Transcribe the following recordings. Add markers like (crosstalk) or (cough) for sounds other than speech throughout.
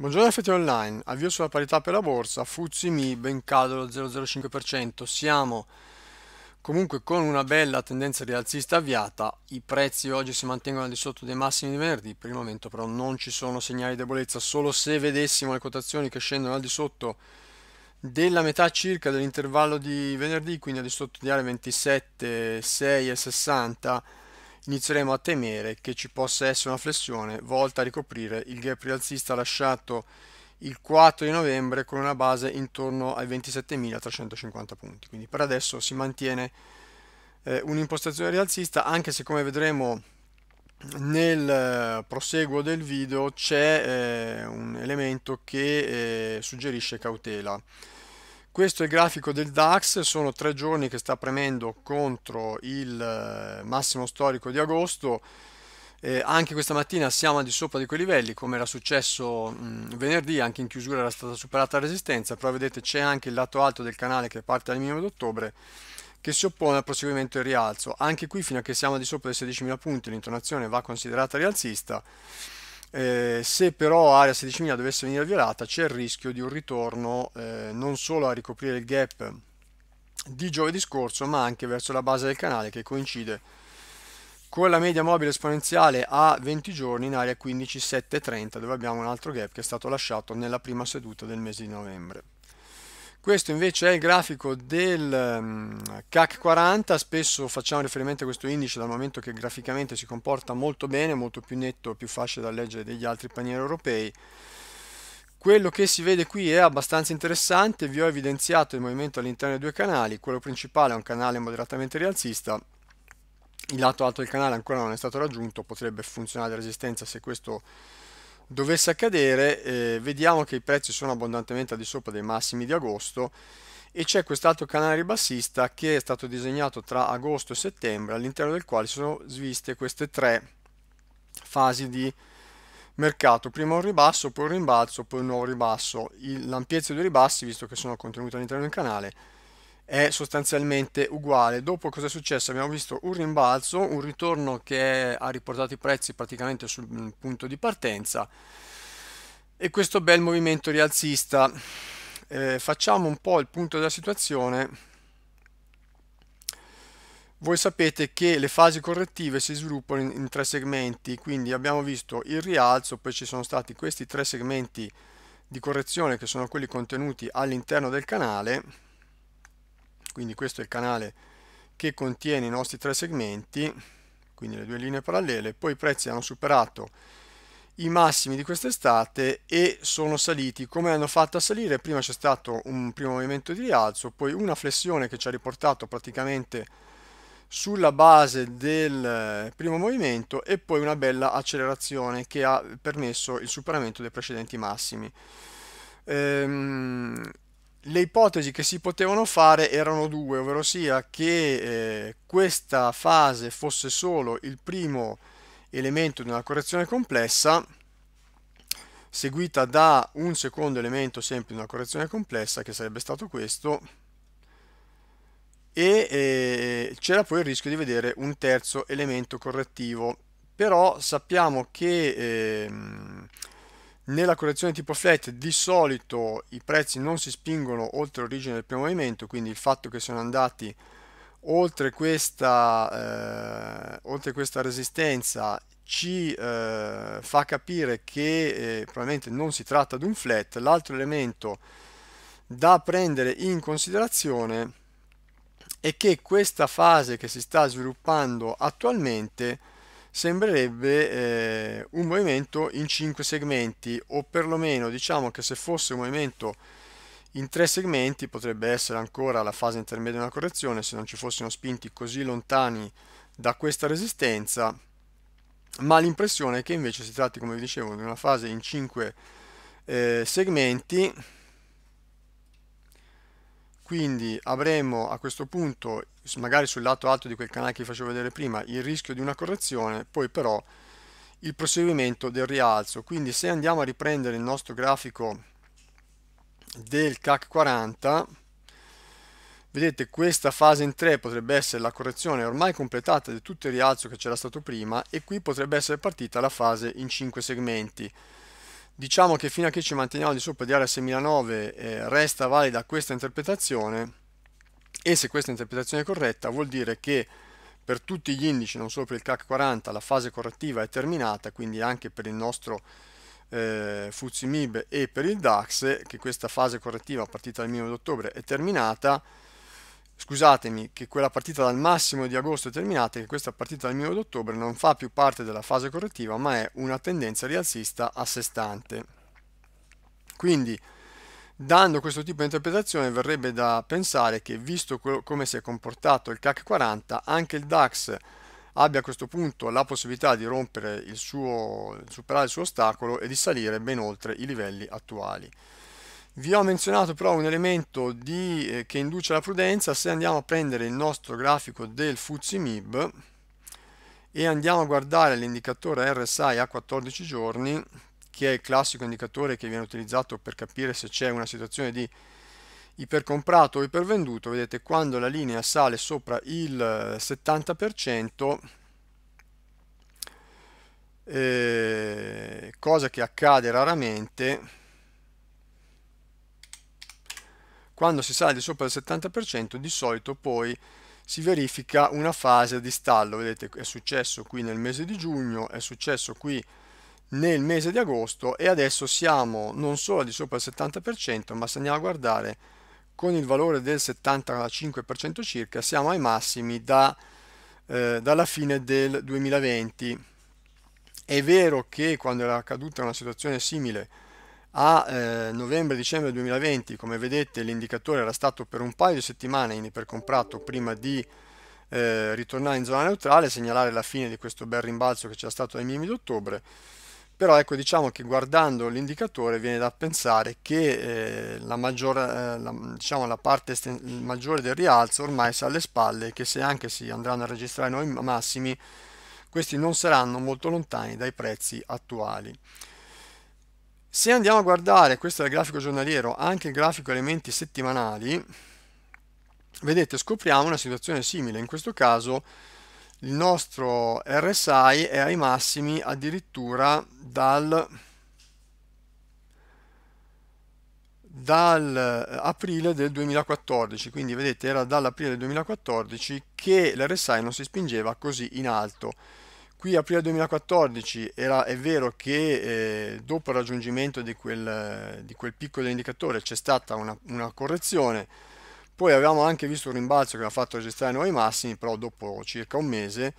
Buongiorno FT Online, avvio sulla parità per la borsa, Fuzzi Mi ben cado lo 0,05%, siamo comunque con una bella tendenza rialzista avviata, i prezzi oggi si mantengono al di sotto dei massimi di venerdì, per il momento però non ci sono segnali di debolezza, solo se vedessimo le quotazioni che scendono al di sotto della metà circa dell'intervallo di venerdì, quindi al di sotto di area 27, e 60, inizieremo a temere che ci possa essere una flessione volta a ricoprire il gap rialzista lasciato il 4 di novembre con una base intorno ai 27.350 punti. Quindi per adesso si mantiene eh, un'impostazione rialzista, anche se come vedremo nel eh, proseguo del video c'è eh, un elemento che eh, suggerisce cautela. Questo è il grafico del DAX, sono tre giorni che sta premendo contro il eh, massimo storico di agosto. Eh, anche questa mattina siamo al di sopra di quei livelli, come era successo mh, venerdì, anche in chiusura era stata superata la resistenza, però vedete c'è anche il lato alto del canale che parte dal minimo d'ottobre che si oppone al proseguimento del rialzo. Anche qui fino a che siamo al di sopra dei 16.000 punti l'intonazione va considerata rialzista eh, se però area 16.000 dovesse venire violata c'è il rischio di un ritorno eh, non solo a ricoprire il gap di giovedì scorso ma anche verso la base del canale che coincide con la media mobile esponenziale a 20 giorni in area 15.730 dove abbiamo un altro gap che è stato lasciato nella prima seduta del mese di novembre. Questo invece è il grafico del mm, CAC 40, spesso facciamo riferimento a questo indice dal momento che graficamente si comporta molto bene, molto più netto, più facile da leggere degli altri panieri europei. Quello che si vede qui è abbastanza interessante, vi ho evidenziato il movimento all'interno dei due canali, quello principale è un canale moderatamente rialzista, il lato alto del canale ancora non è stato raggiunto, potrebbe funzionare la resistenza se questo dovesse accadere, eh, vediamo che i prezzi sono abbondantemente al di sopra dei massimi di agosto e c'è quest'altro canale ribassista che è stato disegnato tra agosto e settembre, all'interno del quale sono sviste queste tre fasi di mercato, prima un ribasso, poi un rimbalzo, poi un nuovo ribasso. L'ampiezza dei ribassi, visto che sono contenuti all'interno del canale, è sostanzialmente uguale. Dopo cosa è successo? Abbiamo visto un rimbalzo, un ritorno che ha riportato i prezzi praticamente sul mm, punto di partenza e questo bel movimento rialzista. Eh, facciamo un po' il punto della situazione. Voi sapete che le fasi correttive si sviluppano in, in tre segmenti, quindi abbiamo visto il rialzo, poi ci sono stati questi tre segmenti di correzione che sono quelli contenuti all'interno del canale quindi questo è il canale che contiene i nostri tre segmenti quindi le due linee parallele poi i prezzi hanno superato i massimi di quest'estate e sono saliti come hanno fatto a salire prima c'è stato un primo movimento di rialzo poi una flessione che ci ha riportato praticamente sulla base del primo movimento e poi una bella accelerazione che ha permesso il superamento dei precedenti massimi ehm, le ipotesi che si potevano fare erano due, ovvero sia che eh, questa fase fosse solo il primo elemento di una correzione complessa seguita da un secondo elemento sempre di una correzione complessa che sarebbe stato questo e eh, c'era poi il rischio di vedere un terzo elemento correttivo però sappiamo che eh, nella correzione tipo flat di solito i prezzi non si spingono oltre l'origine del primo movimento, quindi il fatto che sono andati oltre questa, eh, oltre questa resistenza ci eh, fa capire che eh, probabilmente non si tratta di un flat. L'altro elemento da prendere in considerazione è che questa fase che si sta sviluppando attualmente sembrerebbe eh, un movimento in 5 segmenti o perlomeno diciamo che se fosse un movimento in 3 segmenti potrebbe essere ancora la fase intermedia di una correzione se non ci fossero spinti così lontani da questa resistenza ma l'impressione è che invece si tratti come vi dicevo di una fase in 5 eh, segmenti quindi avremo a questo punto magari sul lato alto di quel canale che vi facevo vedere prima il rischio di una correzione poi però il proseguimento del rialzo quindi se andiamo a riprendere il nostro grafico del CAC 40 vedete questa fase in 3 potrebbe essere la correzione ormai completata di tutto il rialzo che c'era stato prima e qui potrebbe essere partita la fase in 5 segmenti diciamo che fino a che ci manteniamo di sopra di area 6009 eh, resta valida questa interpretazione e se questa interpretazione è corretta vuol dire che per tutti gli indici, non solo per il CAC 40, la fase correttiva è terminata, quindi anche per il nostro eh, MIB e per il DAX, che questa fase correttiva partita dal minimo di ottobre è terminata, scusatemi, che quella partita dal massimo di agosto è terminata e che questa partita dal minimo d'ottobre non fa più parte della fase correttiva, ma è una tendenza rialzista a sé stante. Quindi, dando questo tipo di interpretazione, verrebbe da pensare che, visto come si è comportato il CAC 40, anche il DAX abbia a questo punto la possibilità di rompere il suo, superare il suo ostacolo e di salire ben oltre i livelli attuali. Vi ho menzionato però un elemento di, eh, che induce alla prudenza, se andiamo a prendere il nostro grafico del FTSE MIB e andiamo a guardare l'indicatore RSI a 14 giorni, che è il classico indicatore che viene utilizzato per capire se c'è una situazione di ipercomprato o ipervenduto, vedete quando la linea sale sopra il 70%, eh, eh, cosa che accade raramente, Quando si sale di sopra il 70% di solito poi si verifica una fase di stallo, vedete è successo qui nel mese di giugno, è successo qui nel mese di agosto e adesso siamo non solo di sopra il 70% ma se andiamo a guardare con il valore del 75% circa siamo ai massimi da, eh, dalla fine del 2020. È vero che quando era accaduta una situazione simile a eh, novembre-dicembre 2020 come vedete l'indicatore era stato per un paio di settimane in ipercomprato prima di eh, ritornare in zona neutrale segnalare la fine di questo bel rimbalzo che c'è stato ai minimi di ottobre però ecco diciamo che guardando l'indicatore viene da pensare che eh, la, maggior, eh, la, diciamo, la parte maggiore del rialzo ormai sta alle spalle e che se anche si andranno a registrare nuovi massimi questi non saranno molto lontani dai prezzi attuali se andiamo a guardare, questo è il grafico giornaliero, anche il grafico elementi settimanali, vedete scopriamo una situazione simile, in questo caso il nostro RSI è ai massimi addirittura dal, dall'aprile eh, del 2014, quindi vedete era dall'aprile del 2014 che l'RSI non si spingeva così in alto Qui aprile 2014 era, è vero che eh, dopo il raggiungimento di quel, di quel picco dell'indicatore c'è stata una, una correzione, poi avevamo anche visto un rimbalzo che ha fatto registrare nuovi massimi, però dopo circa un mese,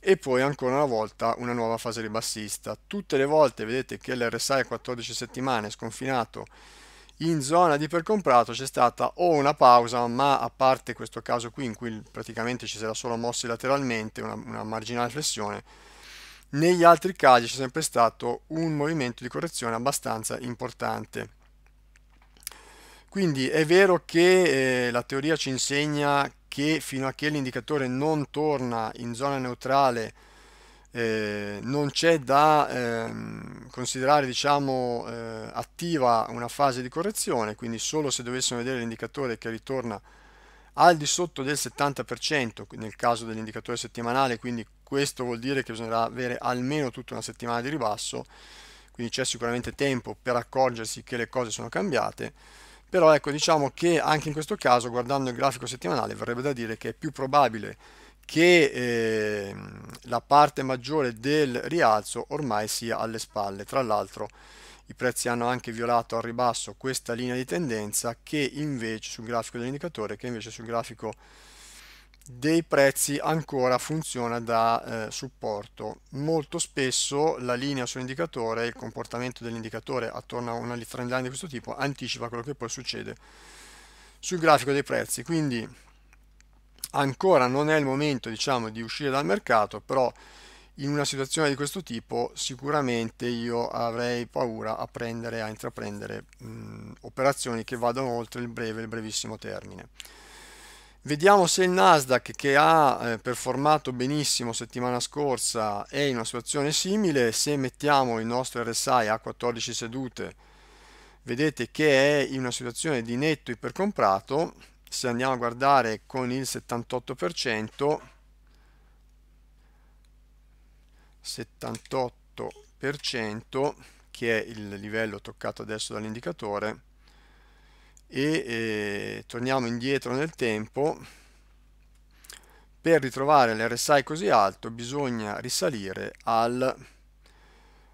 e poi ancora una volta una nuova fase ribassista. Tutte le volte vedete che l'RSI a 14 settimane è sconfinato in zona di percomprato c'è stata o una pausa, ma a parte questo caso qui in cui praticamente ci si era solo mossi lateralmente, una, una marginale flessione, negli altri casi c'è sempre stato un movimento di correzione abbastanza importante. Quindi è vero che eh, la teoria ci insegna che fino a che l'indicatore non torna in zona neutrale eh, non c'è da ehm, considerare diciamo, eh, attiva una fase di correzione, quindi solo se dovessimo vedere l'indicatore che ritorna al di sotto del 70% nel caso dell'indicatore settimanale, quindi questo vuol dire che bisognerà avere almeno tutta una settimana di ribasso, quindi c'è sicuramente tempo per accorgersi che le cose sono cambiate, però ecco diciamo che anche in questo caso guardando il grafico settimanale verrebbe da dire che è più probabile che eh, la parte maggiore del rialzo ormai sia alle spalle. Tra l'altro i prezzi hanno anche violato al ribasso questa linea di tendenza che invece sul grafico dell'indicatore, che invece sul grafico dei prezzi ancora funziona da eh, supporto. Molto spesso la linea sull'indicatore, il comportamento dell'indicatore attorno a una trend line di questo tipo anticipa quello che poi succede sul grafico dei prezzi. Quindi ancora non è il momento diciamo di uscire dal mercato però in una situazione di questo tipo sicuramente io avrei paura a prendere a intraprendere mh, operazioni che vadano oltre il breve il brevissimo termine vediamo se il Nasdaq che ha eh, performato benissimo settimana scorsa è in una situazione simile se mettiamo il nostro RSI a 14 sedute vedete che è in una situazione di netto ipercomprato se andiamo a guardare con il 78% 78% che è il livello toccato adesso dall'indicatore e eh, torniamo indietro nel tempo per ritrovare l'RSI così alto bisogna risalire al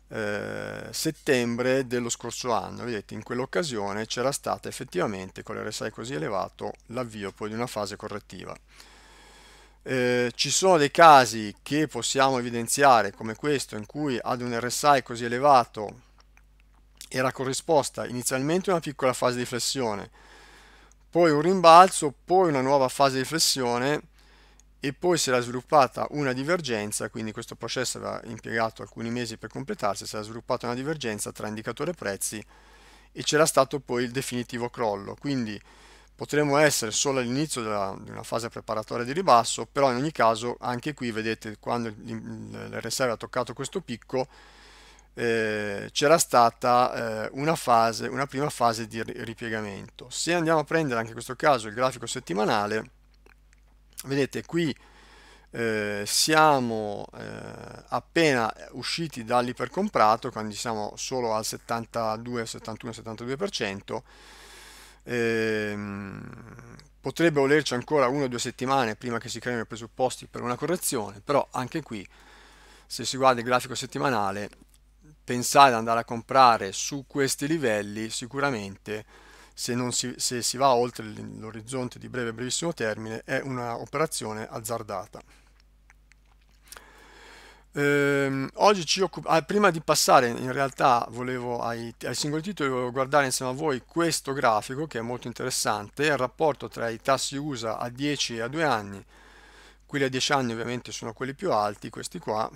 eh, settembre dello scorso anno, vedete in quell'occasione c'era stata effettivamente con l'RSI così elevato l'avvio poi di una fase correttiva. Eh, ci sono dei casi che possiamo evidenziare come questo in cui ad un RSI così elevato era corrisposta inizialmente una piccola fase di flessione, poi un rimbalzo, poi una nuova fase di flessione e poi si era sviluppata una divergenza, quindi questo processo aveva impiegato alcuni mesi per completarsi, si era sviluppata una divergenza tra indicatore e prezzi e c'era stato poi il definitivo crollo, quindi potremmo essere solo all'inizio di una fase preparatoria di ribasso, però in ogni caso anche qui vedete quando l'RSI aveva toccato questo picco eh, c'era stata eh, una, fase, una prima fase di ripiegamento. Se andiamo a prendere anche in questo caso il grafico settimanale, vedete qui eh, siamo eh, appena usciti dall'ipercomprato quindi siamo solo al 72 71 72% eh, potrebbe volerci ancora una o due settimane prima che si creino i presupposti per una correzione però anche qui se si guarda il grafico settimanale pensare ad andare a comprare su questi livelli sicuramente se, si, se si va oltre l'orizzonte di breve e brevissimo termine è un'operazione azzardata. Eh, oggi ci occupiamo, ah, prima di passare in realtà volevo ai, ai, singoli titoli, volevo guardare insieme a voi questo grafico che è molto interessante, il rapporto tra i tassi USA a 10 e a 2 anni, quelli a 10 anni ovviamente sono quelli più alti, questi qua,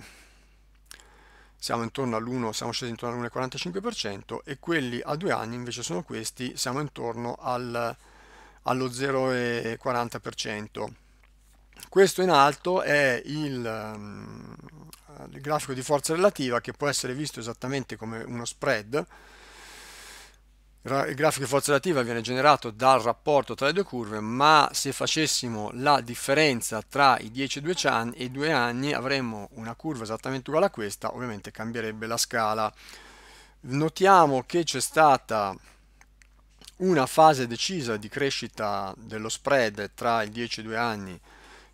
siamo, intorno all'1, siamo scesi intorno all'1,45% e quelli a due anni invece sono questi, siamo intorno al, allo 0,40%. Questo in alto è il, mm, il grafico di forza relativa che può essere visto esattamente come uno spread, il grafico di forza relativa viene generato dal rapporto tra le due curve, ma se facessimo la differenza tra i 10 e i 2 anni avremmo una curva esattamente uguale a questa, ovviamente cambierebbe la scala. Notiamo che c'è stata una fase decisa di crescita dello spread tra i 10 e i 2 anni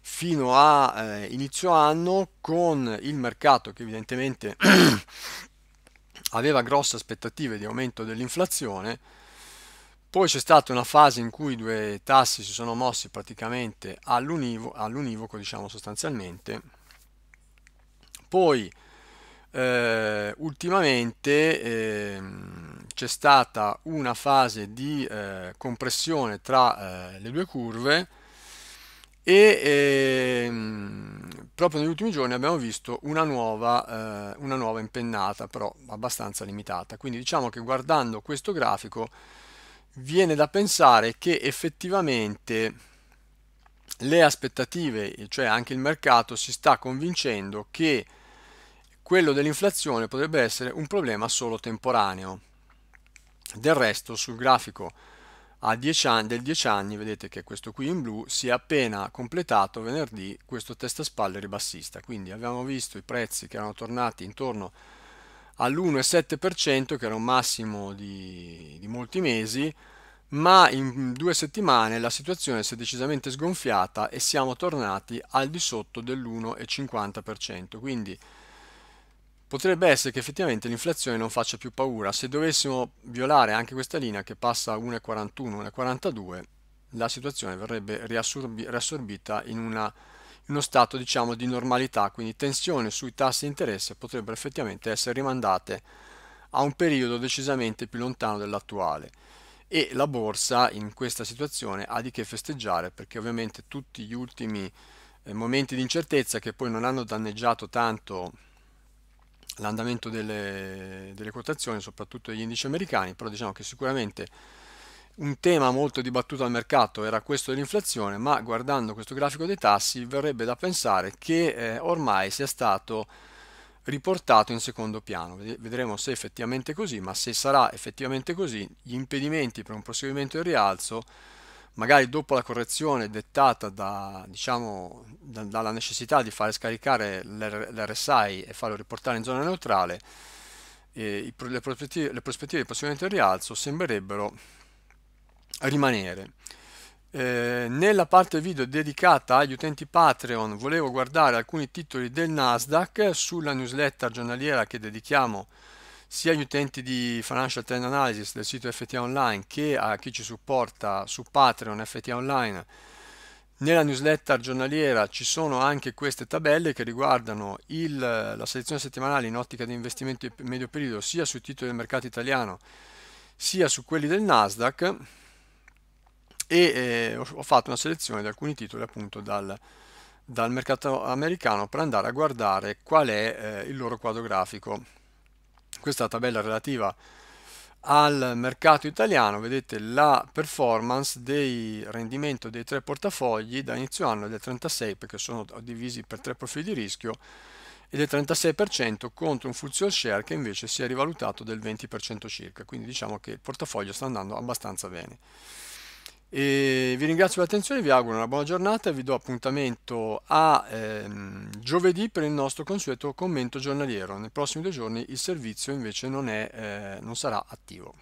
fino a eh, inizio anno con il mercato che evidentemente (clears throat) aveva grosse aspettative di aumento dell'inflazione, poi c'è stata una fase in cui i due tassi si sono mossi praticamente all'univo, all'univoco, diciamo sostanzialmente, poi eh, ultimamente eh, c'è stata una fase di eh, compressione tra eh, le due curve e ehm, proprio negli ultimi giorni abbiamo visto una nuova, eh, una nuova impennata, però abbastanza limitata. Quindi diciamo che guardando questo grafico viene da pensare che effettivamente le aspettative, cioè anche il mercato, si sta convincendo che quello dell'inflazione potrebbe essere un problema solo temporaneo. Del resto sul grafico a 10 anni, del 10 anni, vedete che questo qui in blu si è appena completato venerdì questo test a spalle ribassista, quindi abbiamo visto i prezzi che erano tornati intorno all'1,7% che era un massimo di, di molti mesi, ma in due settimane la situazione si è decisamente sgonfiata e siamo tornati al di sotto dell'1,50%, quindi Potrebbe essere che effettivamente l'inflazione non faccia più paura, se dovessimo violare anche questa linea che passa a 1,41, 1,42 la situazione verrebbe riassorbita in, una, in uno stato diciamo, di normalità, quindi tensione sui tassi di interesse potrebbero effettivamente essere rimandate a un periodo decisamente più lontano dell'attuale e la borsa in questa situazione ha di che festeggiare perché ovviamente tutti gli ultimi eh, momenti di incertezza che poi non hanno danneggiato tanto l'andamento delle, delle, quotazioni, soprattutto degli indici americani, però diciamo che sicuramente un tema molto dibattuto al mercato era questo dell'inflazione, ma guardando questo grafico dei tassi verrebbe da pensare che eh, ormai sia stato riportato in secondo piano. Vedremo se è effettivamente così, ma se sarà effettivamente così, gli impedimenti per un proseguimento del rialzo magari dopo la correzione dettata da, diciamo, da, dalla necessità di fare scaricare l'RSI e farlo riportare in zona neutrale, eh, le, prospettive, le prospettive di prossimamente rialzo sembrerebbero rimanere. Eh, nella parte video dedicata agli utenti Patreon volevo guardare alcuni titoli del Nasdaq sulla newsletter giornaliera che dedichiamo a sia agli utenti di Financial Trend Analysis del sito FTA Online che a chi ci supporta su Patreon FTA Online. Nella newsletter giornaliera ci sono anche queste tabelle che riguardano il, la selezione settimanale in ottica di investimento di medio periodo sia sui titoli del mercato italiano sia su quelli del Nasdaq e eh, ho fatto una selezione di alcuni titoli appunto dal, dal mercato americano per andare a guardare qual è eh, il loro quadro grafico. Questa è la tabella relativa al mercato italiano, vedete la performance dei rendimento dei tre portafogli da inizio anno del 36 perché sono divisi per tre profili di rischio e del 36% contro un full share che invece si è rivalutato del 20% circa, quindi diciamo che il portafoglio sta andando abbastanza bene. E vi ringrazio per l'attenzione, vi auguro una buona giornata e vi do appuntamento a ehm, giovedì per il nostro consueto commento giornaliero. Nei prossimi due giorni il servizio invece non, è, eh, non sarà attivo.